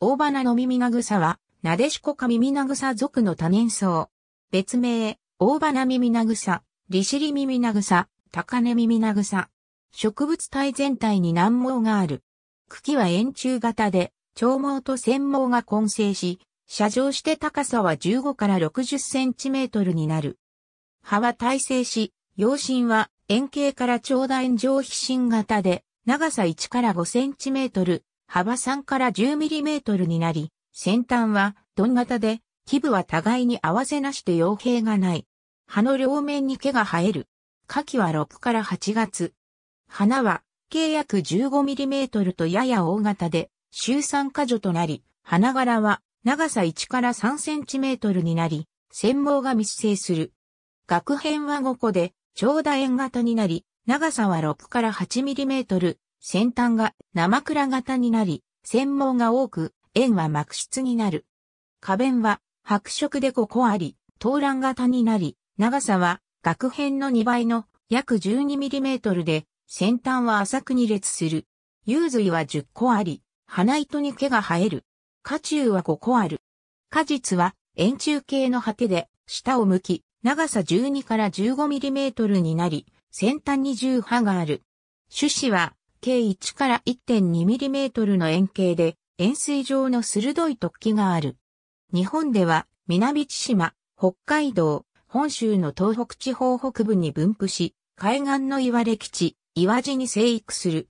大花の耳なぐさは、なでしこか耳なぐさ属の多年草。別名、大花耳なぐさ、利尻耳なぐさ、高根耳なぐさ。植物体全体に難毛がある。茎は円柱型で、長毛と繊毛が混成し、射状して高さは15から60センチメートルになる。葉は耐性し、葉身は円形から長大円状皮心型で、長さ1から5センチメートル、幅3から1 0トルになり、先端は鈍型で、基部は互いに合わせなして傭兵がない。葉の両面に毛が生える。花季は6から8月。花は、計約1 5トルとやや大型で、週3箇所となり、花柄は長さ1から3センチメートルになり、繊毛が密生する。額編は5個で、長楕円型になり、長さは6から8ミリメートル、先端が生倉型になり、繊毛が多く、円は膜質になる。花弁は白色で5個あり、東卵型になり、長さは額辺の2倍の約 12mm で、先端は浅く2列する。幽髄は10個あり、花糸に毛が生える。花中は5個ある。果実は円柱形の果てで、下を向き、長さ12から 15mm になり、先端に10葉がある。種子は計1から1.2ミリメートルの円形で、円錐状の鋭い突起がある。日本では、南千島、北海道、本州の東北地方北部に分布し、海岸の岩歴地、岩地に生育する。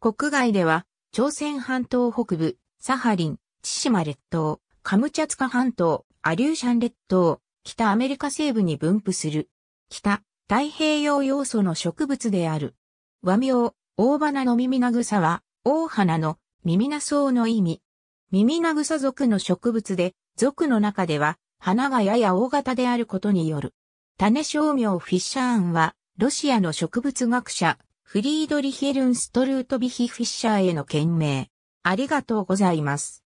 国外では、朝鮮半島北部、サハリン、千島列島、カムチャツカ半島、アリューシャン列島、北アメリカ西部に分布する。北、太平洋要素の植物である。和名、大花の耳なぐさは、大花の耳な草の意味。耳なぐさ属の植物で、属の中では、花がやや大型であることによる。種商名フィッシャーンは、ロシアの植物学者、フリードリヒェルンストルートビヒ・フィッシャーへの件名。ありがとうございます。